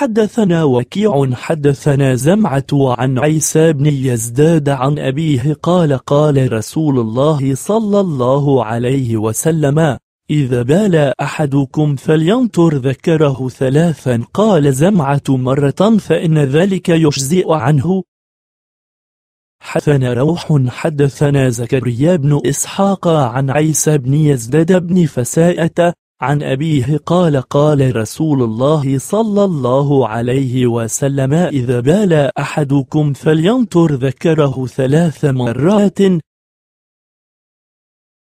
حدثنا وكيع حدثنا زمعة عن عيسى بن يزداد عن أبيه قال قال رسول الله صلى الله عليه وسلم إذا بال أحدكم فلينطر ذكره ثلاثا قال زمعة مرة فإن ذلك يجزئ عنه حدثنا روح حدثنا زكريا بن إسحاق عن عيسى بن يزداد بن فساءة عن أبيه قال قال رسول الله صلى الله عليه وسلم إذا بال أحدكم فلينطر ذكره ثلاث مرات